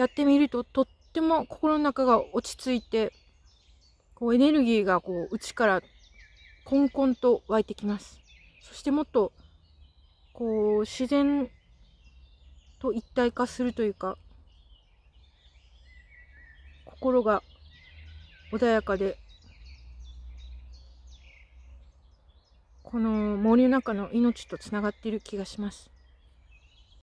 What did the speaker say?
やってみるととっても心の中が落ち着いてこうエネルギーがこう内からこんこんと湧いてきますそしてもっとこう自然と一体化するというか心が穏やかでこの森の中の命とつながっている気がします。